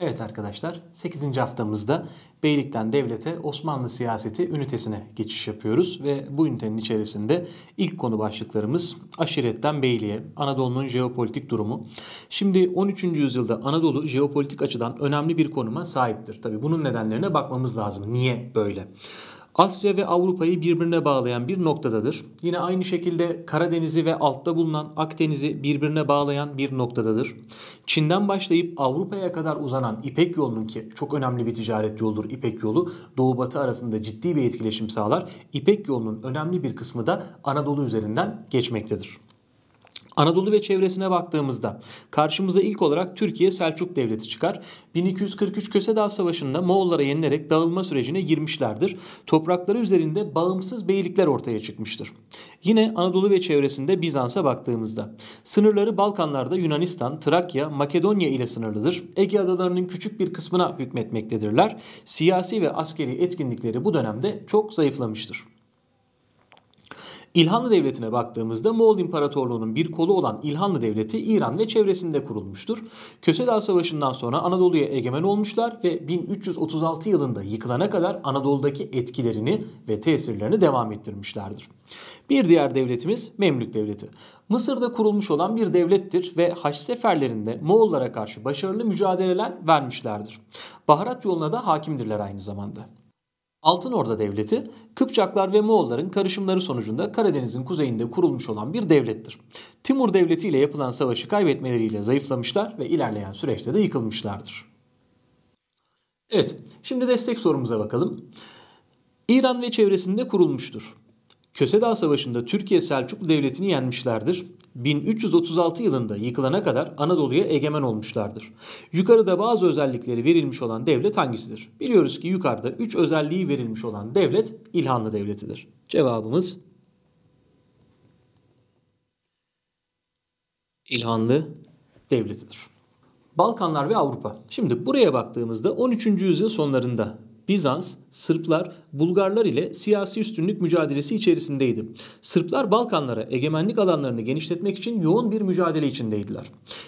Evet arkadaşlar 8. haftamızda beylikten devlete Osmanlı siyaseti ünitesine geçiş yapıyoruz ve bu ünitenin içerisinde ilk konu başlıklarımız aşiretten beyliğe, Anadolu'nun jeopolitik durumu. Şimdi 13. yüzyılda Anadolu jeopolitik açıdan önemli bir konuma sahiptir. Tabi bunun nedenlerine bakmamız lazım. Niye böyle? Asya ve Avrupa'yı birbirine bağlayan bir noktadadır. Yine aynı şekilde Karadeniz'i ve altta bulunan Akdeniz'i birbirine bağlayan bir noktadadır. Çin'den başlayıp Avrupa'ya kadar uzanan İpek yolunun ki çok önemli bir ticaret yoludur İpek yolu. Doğu batı arasında ciddi bir etkileşim sağlar. İpek yolunun önemli bir kısmı da Anadolu üzerinden geçmektedir. Anadolu ve çevresine baktığımızda karşımıza ilk olarak Türkiye Selçuk Devleti çıkar. 1243 Köse Dağ Savaşı'nda Moğollara yenilerek dağılma sürecine girmişlerdir. Toprakları üzerinde bağımsız beylikler ortaya çıkmıştır. Yine Anadolu ve çevresinde Bizans'a baktığımızda sınırları Balkanlarda Yunanistan, Trakya, Makedonya ile sınırlıdır. Ege adalarının küçük bir kısmına hükmetmektedirler. Siyasi ve askeri etkinlikleri bu dönemde çok zayıflamıştır. İlhanlı Devleti'ne baktığımızda Moğol İmparatorluğu'nun bir kolu olan İlhanlı Devleti İran ve çevresinde kurulmuştur. Köse Savaşı'ndan sonra Anadolu'ya egemen olmuşlar ve 1336 yılında yıkılana kadar Anadolu'daki etkilerini ve tesirlerini devam ettirmişlerdir. Bir diğer devletimiz Memlük Devleti. Mısır'da kurulmuş olan bir devlettir ve Haç seferlerinde Moğollara karşı başarılı mücadeleler vermişlerdir. Baharat yoluna da hakimdirler aynı zamanda. Altın Orda Devleti, Kıpçaklar ve Moğolların karışımları sonucunda Karadeniz'in kuzeyinde kurulmuş olan bir devlettir. Timur Devleti ile yapılan savaşı kaybetmeleriyle zayıflamışlar ve ilerleyen süreçte de yıkılmışlardır. Evet, şimdi destek sorumuza bakalım. İran ve çevresinde kurulmuştur. Köse Dağ Savaşı'nda Türkiye Selçuklu Devleti'ni yenmişlerdir. 1336 yılında yıkılana kadar Anadolu'ya egemen olmuşlardır. Yukarıda bazı özellikleri verilmiş olan devlet hangisidir? Biliyoruz ki yukarıda 3 özelliği verilmiş olan devlet İlhanlı Devleti'dir. Cevabımız İlhanlı Devleti'dir. Balkanlar ve Avrupa. Şimdi buraya baktığımızda 13. yüzyıl sonlarında Bizans Sırplar Bulgarlar ile siyasi üstünlük mücadelesi içerisindeydi. Sırplar Balkanlara egemenlik alanlarını genişletmek için yoğun bir mücadele içindeydiler.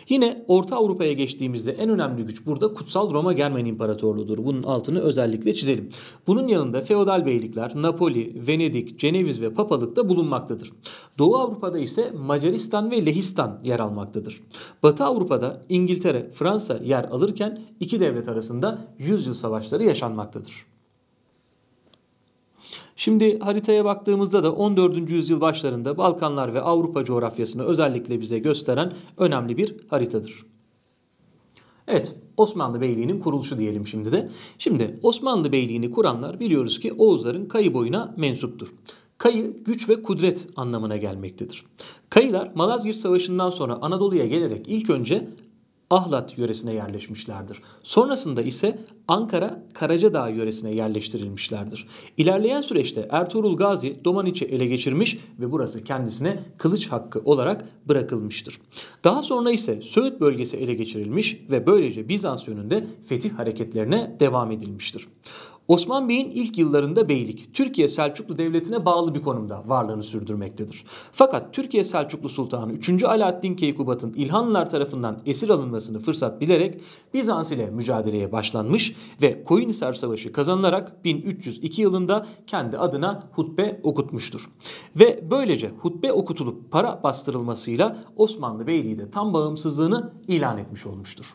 Yine Orta Avrupa'ya geçtiğimizde en önemli güç burada Kutsal Roma Germen İmparatorluğu'dur. Bunun altını özellikle çizelim. Bunun yanında feodal beylikler Napoli, Venedik, Ceneviz ve Papalık da bulunmaktadır. Doğu Avrupa'da ise Macaristan ve Lehistan yer almaktadır. Batı Avrupa'da İngiltere, Fransa yer alırken iki devlet arasında yüzyıl savaşları yaşanmaktadır. Şimdi haritaya baktığımızda da 14. yüzyıl başlarında Balkanlar ve Avrupa coğrafyasını özellikle bize gösteren önemli bir haritadır. Evet Osmanlı Beyliği'nin kuruluşu diyelim şimdi de. Şimdi Osmanlı Beyliği'ni kuranlar biliyoruz ki Oğuzların Kayı boyuna mensuptur. Kayı güç ve kudret anlamına gelmektedir. Kayılar Malazgirt Savaşı'ndan sonra Anadolu'ya gelerek ilk önce Ahlat yöresine yerleşmişlerdir. Sonrasında ise Ankara Karacadağ yöresine yerleştirilmişlerdir. İlerleyen süreçte Ertuğrul Gazi Domaniç'i ele geçirmiş ve burası kendisine kılıç hakkı olarak bırakılmıştır. Daha sonra ise Söğüt bölgesi ele geçirilmiş ve böylece Bizans yönünde fetih hareketlerine devam edilmiştir. Osman Bey'in ilk yıllarında beylik Türkiye Selçuklu Devleti'ne bağlı bir konumda varlığını sürdürmektedir. Fakat Türkiye Selçuklu Sultanı 3. Alaaddin Keykubat'ın İlhanlılar tarafından esir alınmasını fırsat bilerek Bizans ile mücadeleye başlanmış ve Koyunhisar Savaşı kazanılarak 1302 yılında kendi adına hutbe okutmuştur. Ve böylece hutbe okutulup para bastırılmasıyla Osmanlı Beyliği de tam bağımsızlığını ilan etmiş olmuştur.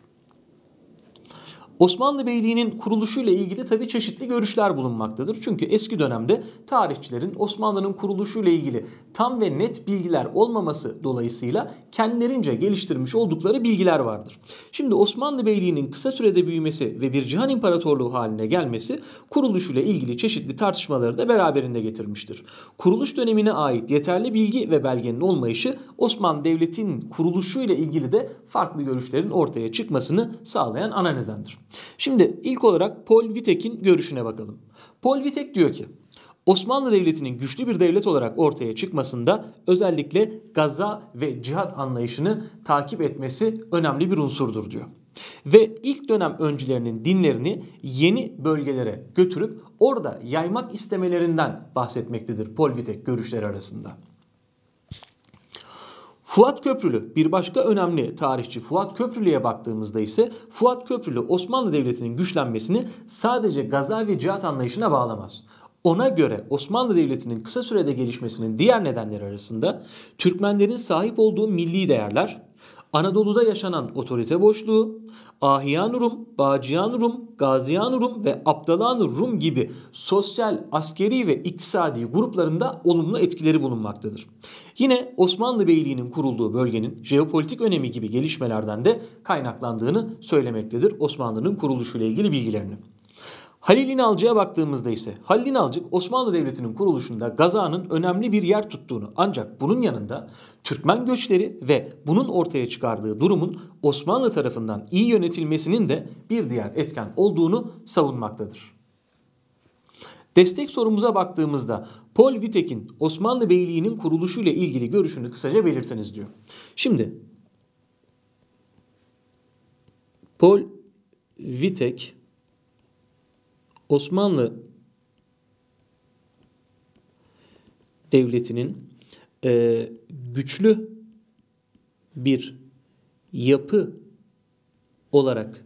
Osmanlı Beyliği'nin kuruluşuyla ilgili tabi çeşitli görüşler bulunmaktadır. Çünkü eski dönemde tarihçilerin Osmanlı'nın kuruluşuyla ilgili tam ve net bilgiler olmaması dolayısıyla kendilerince geliştirmiş oldukları bilgiler vardır. Şimdi Osmanlı Beyliği'nin kısa sürede büyümesi ve bir cihan imparatorluğu haline gelmesi kuruluşuyla ilgili çeşitli tartışmaları da beraberinde getirmiştir. Kuruluş dönemine ait yeterli bilgi ve belgenin olmayışı Osmanlı Devleti'nin kuruluşuyla ilgili de farklı görüşlerin ortaya çıkmasını sağlayan ana nedendir. Şimdi ilk olarak Paul Wittek'in görüşüne bakalım. Paul Wittek diyor ki Osmanlı Devleti'nin güçlü bir devlet olarak ortaya çıkmasında özellikle Gaza ve cihat anlayışını takip etmesi önemli bir unsurdur diyor. Ve ilk dönem öncülerinin dinlerini yeni bölgelere götürüp orada yaymak istemelerinden bahsetmektedir Polvitek görüşleri arasında. Fuat Köprülü bir başka önemli tarihçi Fuat Köprülü'ye baktığımızda ise Fuat Köprülü Osmanlı Devleti'nin güçlenmesini sadece gaza ve cihat anlayışına bağlamaz. Ona göre Osmanlı Devleti'nin kısa sürede gelişmesinin diğer nedenleri arasında Türkmenlerin sahip olduğu milli değerler, Anadolu'da yaşanan otorite boşluğu, Ahiyan Rum, Bağcıyan Rum, Gaziyan Rum ve Abdalan Rum gibi sosyal, askeri ve iktisadi gruplarında olumlu etkileri bulunmaktadır. Yine Osmanlı Beyliği'nin kurulduğu bölgenin jeopolitik önemi gibi gelişmelerden de kaynaklandığını söylemektedir Osmanlı'nın kuruluşuyla ilgili bilgilerini. Halil İnalcı'ya baktığımızda ise Halil İnalcık Osmanlı Devleti'nin kuruluşunda Gaza'nın önemli bir yer tuttuğunu ancak bunun yanında Türkmen göçleri ve bunun ortaya çıkardığı durumun Osmanlı tarafından iyi yönetilmesinin de bir diğer etken olduğunu savunmaktadır. Destek sorumuza baktığımızda Paul Vitek'in Osmanlı Beyliği'nin kuruluşuyla ilgili görüşünü kısaca belirtiniz diyor. Şimdi Paul Vitek Osmanlı devletinin e, güçlü bir yapı olarak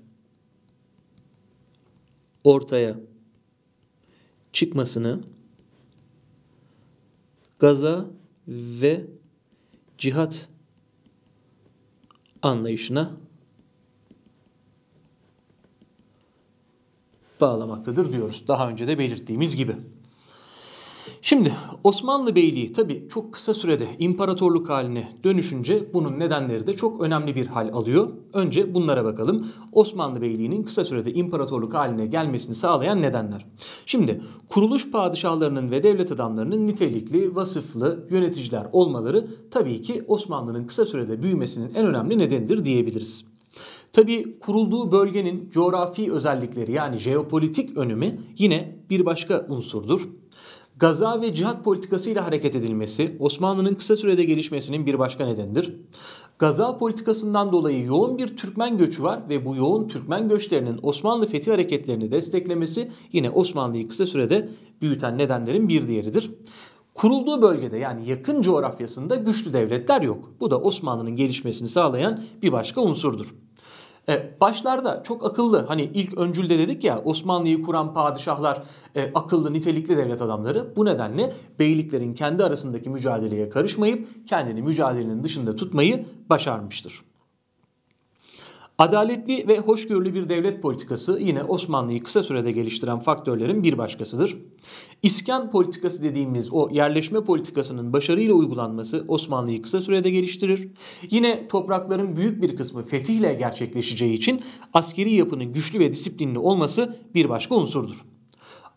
ortaya çıkmasını gaza ve cihat anlayışına bağlamaktadır diyoruz. Daha önce de belirttiğimiz gibi. Şimdi Osmanlı Beyliği tabi çok kısa sürede imparatorluk haline dönüşünce bunun nedenleri de çok önemli bir hal alıyor. Önce bunlara bakalım. Osmanlı Beyliği'nin kısa sürede imparatorluk haline gelmesini sağlayan nedenler. Şimdi kuruluş padişahlarının ve devlet adamlarının nitelikli, vasıflı yöneticiler olmaları tabii ki Osmanlı'nın kısa sürede büyümesinin en önemli nedenidir diyebiliriz. Tabi kurulduğu bölgenin coğrafi özellikleri yani jeopolitik önemi yine bir başka unsurdur. Gaza ve cihat politikasıyla hareket edilmesi Osmanlı'nın kısa sürede gelişmesinin bir başka nedenidir. Gaza politikasından dolayı yoğun bir Türkmen göçü var ve bu yoğun Türkmen göçlerinin Osmanlı fethi hareketlerini desteklemesi yine Osmanlı'yı kısa sürede büyüten nedenlerin bir diğeridir. Kurulduğu bölgede yani yakın coğrafyasında güçlü devletler yok. Bu da Osmanlı'nın gelişmesini sağlayan bir başka unsurdur. E, başlarda çok akıllı hani ilk öncülde dedik ya Osmanlı'yı kuran padişahlar e, akıllı nitelikli devlet adamları bu nedenle beyliklerin kendi arasındaki mücadeleye karışmayıp kendini mücadelenin dışında tutmayı başarmıştır. Adaletli ve hoşgörülü bir devlet politikası yine Osmanlı'yı kısa sürede geliştiren faktörlerin bir başkasıdır. İskan politikası dediğimiz o yerleşme politikasının başarıyla uygulanması Osmanlı'yı kısa sürede geliştirir. Yine toprakların büyük bir kısmı fetihle gerçekleşeceği için askeri yapının güçlü ve disiplinli olması bir başka unsurdur.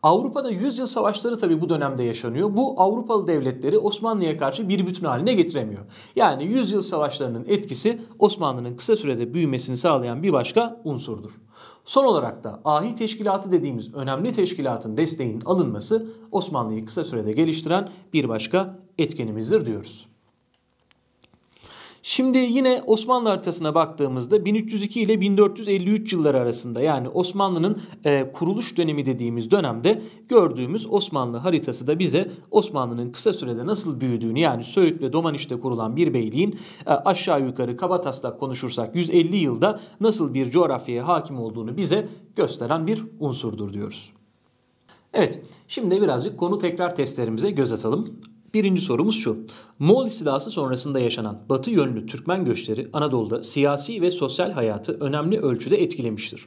Avrupa'da yüzyıl savaşları tabi bu dönemde yaşanıyor. Bu Avrupalı devletleri Osmanlı'ya karşı bir bütün haline getiremiyor. Yani yüzyıl savaşlarının etkisi Osmanlı'nın kısa sürede büyümesini sağlayan bir başka unsurdur. Son olarak da ahi teşkilatı dediğimiz önemli teşkilatın desteğinin alınması Osmanlı'yı kısa sürede geliştiren bir başka etkenimizdir diyoruz. Şimdi yine Osmanlı haritasına baktığımızda 1302 ile 1453 yılları arasında yani Osmanlı'nın e, kuruluş dönemi dediğimiz dönemde gördüğümüz Osmanlı haritası da bize Osmanlı'nın kısa sürede nasıl büyüdüğünü yani Söğüt ve Domaniş'te kurulan bir beyliğin e, aşağı yukarı kabataslak konuşursak 150 yılda nasıl bir coğrafyaya hakim olduğunu bize gösteren bir unsurdur diyoruz. Evet, şimdi birazcık konu tekrar testlerimize göz atalım. Birinci sorumuz şu. Moğol istilası sonrasında yaşanan batı yönlü Türkmen göçleri Anadolu'da siyasi ve sosyal hayatı önemli ölçüde etkilemiştir.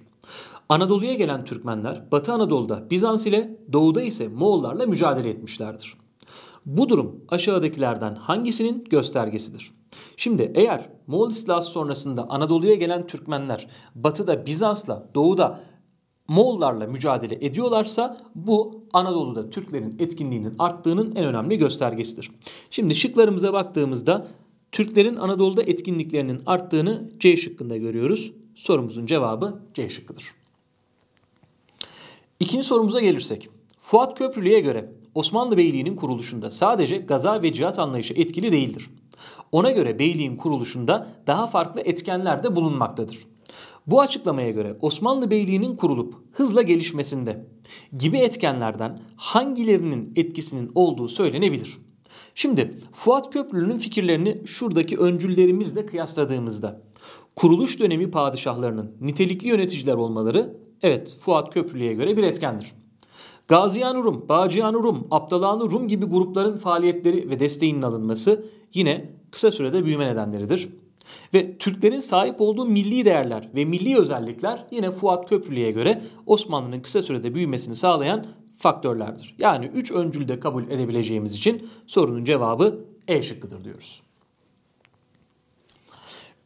Anadolu'ya gelen Türkmenler Batı Anadolu'da Bizans ile doğuda ise Moğollarla mücadele etmişlerdir. Bu durum aşağıdakilerden hangisinin göstergesidir? Şimdi eğer Moğol istilası sonrasında Anadolu'ya gelen Türkmenler batıda Bizans'la doğuda Moğollarla mücadele ediyorlarsa bu Anadolu'da Türklerin etkinliğinin arttığının en önemli göstergesidir. Şimdi şıklarımıza baktığımızda Türklerin Anadolu'da etkinliklerinin arttığını C şıkkında görüyoruz. Sorumuzun cevabı C şıkkıdır. İkinci sorumuza gelirsek. Fuat Köprülü'ye göre Osmanlı Beyliği'nin kuruluşunda sadece gaza ve cihat anlayışı etkili değildir. Ona göre beyliğin kuruluşunda daha farklı etkenler de bulunmaktadır. Bu açıklamaya göre Osmanlı Beyliği'nin kurulup hızla gelişmesinde gibi etkenlerden hangilerinin etkisinin olduğu söylenebilir. Şimdi Fuat Köprülü'nün fikirlerini şuradaki öncüllerimizle kıyasladığımızda kuruluş dönemi padişahlarının nitelikli yöneticiler olmaları evet Fuat Köprülü'ye göre bir etkendir. Gaziyan Rum, Bağcıyan Rum, Abdalan Rum gibi grupların faaliyetleri ve desteğinin alınması yine kısa sürede büyüme nedenleridir. Ve Türklerin sahip olduğu milli değerler ve milli özellikler yine Fuat Köprülü'ye göre Osmanlı'nın kısa sürede büyümesini sağlayan faktörlerdir. Yani üç öncül de kabul edebileceğimiz için sorunun cevabı E şıkkıdır diyoruz.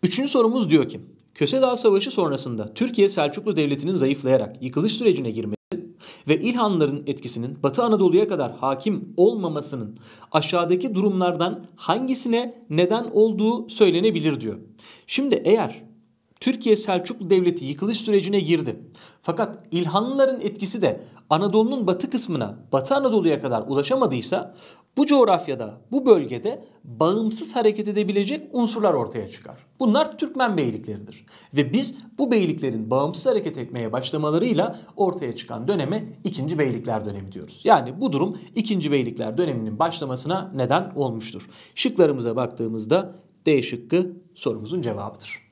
Üçüncü sorumuz diyor ki, Köse Dağı Savaşı sonrasında Türkiye Selçuklu Devleti'nin zayıflayarak yıkılış sürecine girmesi ve İlhanların etkisinin Batı Anadolu'ya kadar hakim olmamasının aşağıdaki durumlardan hangisine neden olduğu söylenebilir diyor. Şimdi eğer Türkiye Selçuklu Devleti yıkılış sürecine girdi. Fakat İlhanlıların etkisi de Anadolu'nun batı kısmına, Batı Anadolu'ya kadar ulaşamadıysa bu coğrafyada, bu bölgede bağımsız hareket edebilecek unsurlar ortaya çıkar. Bunlar Türkmen beylikleridir. Ve biz bu beyliklerin bağımsız hareket etmeye başlamalarıyla ortaya çıkan döneme 2. Beylikler dönemi diyoruz. Yani bu durum 2. Beylikler döneminin başlamasına neden olmuştur. Şıklarımıza baktığımızda D şıkkı sorumuzun cevabıdır.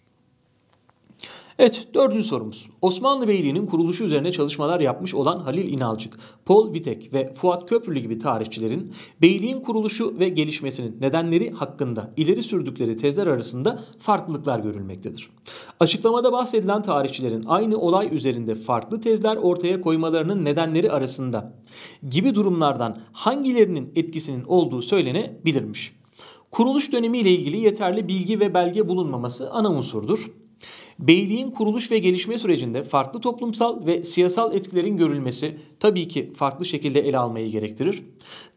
Evet dördüncü sorumuz. Osmanlı Beyliği'nin kuruluşu üzerine çalışmalar yapmış olan Halil İnalcık, Paul Vitek ve Fuat Köprülü gibi tarihçilerin beyliğin kuruluşu ve gelişmesinin nedenleri hakkında ileri sürdükleri tezler arasında farklılıklar görülmektedir. Açıklamada bahsedilen tarihçilerin aynı olay üzerinde farklı tezler ortaya koymalarının nedenleri arasında gibi durumlardan hangilerinin etkisinin olduğu söylenebilirmiş. Kuruluş dönemi ile ilgili yeterli bilgi ve belge bulunmaması ana unsurdur. Beyliğin kuruluş ve gelişme sürecinde farklı toplumsal ve siyasal etkilerin görülmesi tabii ki farklı şekilde ele almayı gerektirir.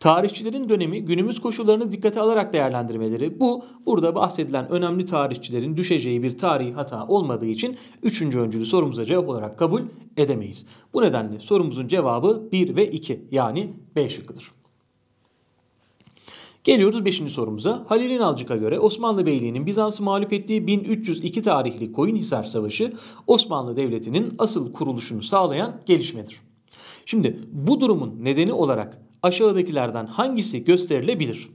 Tarihçilerin dönemi günümüz koşullarını dikkate alarak değerlendirmeleri bu burada bahsedilen önemli tarihçilerin düşeceği bir tarihi hata olmadığı için üçüncü öncülü sorumuza cevap olarak kabul edemeyiz. Bu nedenle sorumuzun cevabı 1 ve 2 yani B şıkkıdır. Geliyoruz 5. sorumuza. Halil İnalcık'a göre Osmanlı Beyliği'nin Bizans'ı mağlup ettiği 1302 tarihli Koyunhisar Savaşı Osmanlı Devleti'nin asıl kuruluşunu sağlayan gelişmedir. Şimdi bu durumun nedeni olarak aşağıdakilerden hangisi gösterilebilir?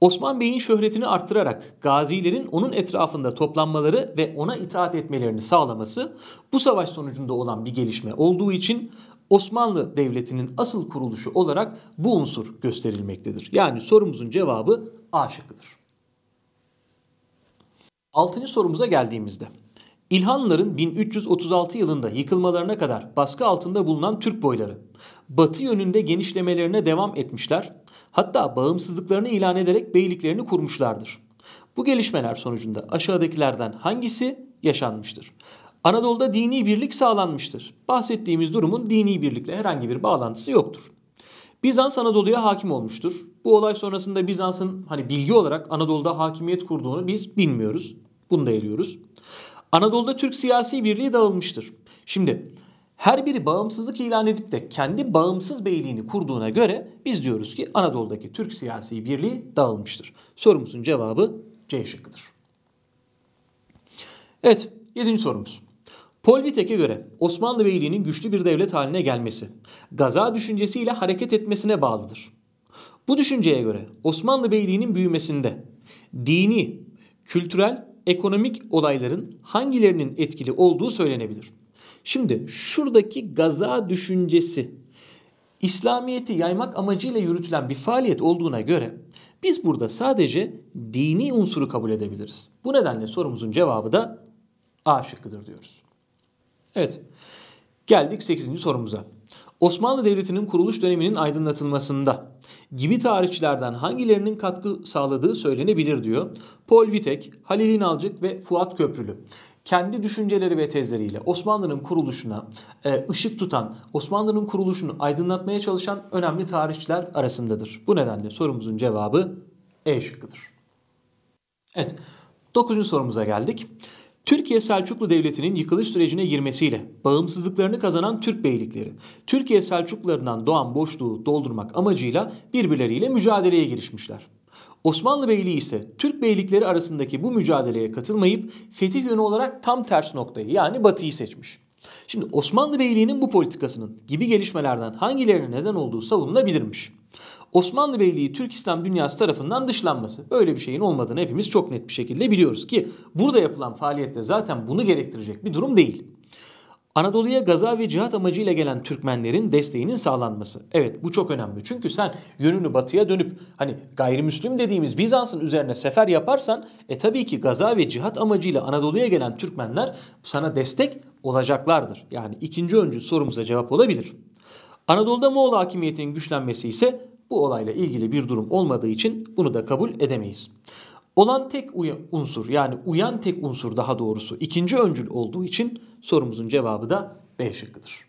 Osman Bey'in şöhretini arttırarak gazilerin onun etrafında toplanmaları ve ona itaat etmelerini sağlaması bu savaş sonucunda olan bir gelişme olduğu için Osmanlı Devleti'nin asıl kuruluşu olarak bu unsur gösterilmektedir. Yani sorumuzun cevabı A şıkkıdır. Altıncı sorumuza geldiğimizde İlhanlıların 1336 yılında yıkılmalarına kadar baskı altında bulunan Türk boyları batı yönünde genişlemelerine devam etmişler hatta bağımsızlıklarını ilan ederek beyliklerini kurmuşlardır. Bu gelişmeler sonucunda aşağıdakilerden hangisi yaşanmıştır? Anadolu'da dini birlik sağlanmıştır. Bahsettiğimiz durumun dini birlikle herhangi bir bağlantısı yoktur. Bizans Anadolu'ya hakim olmuştur. Bu olay sonrasında Bizans'ın hani bilgi olarak Anadolu'da hakimiyet kurduğunu biz bilmiyoruz. Bunu da eriyoruz. Anadolu'da Türk siyasi birliği dağılmıştır. Şimdi her biri bağımsızlık ilan edip de kendi bağımsız beyliğini kurduğuna göre biz diyoruz ki Anadolu'daki Türk siyasi birliği dağılmıştır. Sorumuzun cevabı C şıkkıdır. Evet, yedinci sorumuz. Polvitek'e göre Osmanlı Beyliği'nin güçlü bir devlet haline gelmesi, gaza düşüncesiyle hareket etmesine bağlıdır. Bu düşünceye göre Osmanlı Beyliği'nin büyümesinde dini, kültürel, ekonomik olayların hangilerinin etkili olduğu söylenebilir. Şimdi şuradaki gaza düşüncesi İslamiyet'i yaymak amacıyla yürütülen bir faaliyet olduğuna göre biz burada sadece dini unsuru kabul edebiliriz. Bu nedenle sorumuzun cevabı da A şıkkıdır diyoruz. Evet. Geldik 8. sorumuza. Osmanlı Devleti'nin kuruluş döneminin aydınlatılmasında gibi tarihçilerden hangilerinin katkı sağladığı söylenebilir diyor. Paul Vitek, Halil İnalcık ve Fuat Köprülü kendi düşünceleri ve tezleriyle Osmanlı'nın kuruluşuna e, ışık tutan, Osmanlı'nın kuruluşunu aydınlatmaya çalışan önemli tarihçiler arasındadır. Bu nedenle sorumuzun cevabı E şıkkıdır. Evet, 9. sorumuza geldik. Türkiye Selçuklu Devleti'nin yıkılış sürecine girmesiyle bağımsızlıklarını kazanan Türk beylikleri, Türkiye Selçuklularından doğan boşluğu doldurmak amacıyla birbirleriyle mücadeleye girişmişler. Osmanlı Beyliği ise Türk beylikleri arasındaki bu mücadeleye katılmayıp fetih yönü olarak tam ters noktayı yani batıyı seçmiş. Şimdi Osmanlı Beyliği'nin bu politikasının gibi gelişmelerden hangilerine neden olduğu savunulabilirmiş. Osmanlı Beyliği Türk İslam dünyası tarafından dışlanması. Böyle bir şeyin olmadığını hepimiz çok net bir şekilde biliyoruz ki burada yapılan faaliyette zaten bunu gerektirecek bir durum değil. Anadolu'ya gaza ve cihat amacıyla gelen Türkmenlerin desteğinin sağlanması. Evet bu çok önemli. Çünkü sen yönünü batıya dönüp hani gayrimüslim dediğimiz Bizans'ın üzerine sefer yaparsan e tabii ki gaza ve cihat amacıyla Anadolu'ya gelen Türkmenler sana destek olacaklardır. Yani ikinci öncü sorumuza cevap olabilir. Anadolu'da Moğol hakimiyetinin güçlenmesi ise bu olayla ilgili bir durum olmadığı için bunu da kabul edemeyiz. Olan tek unsur yani uyan tek unsur daha doğrusu ikinci öncül olduğu için sorumuzun cevabı da B şıkkıdır.